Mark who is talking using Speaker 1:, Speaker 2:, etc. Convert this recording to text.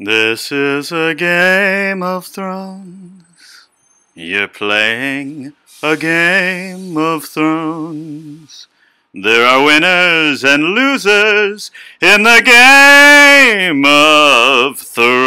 Speaker 1: This is a game of thrones. You're playing a game of thrones. There are winners and losers in the game of thrones.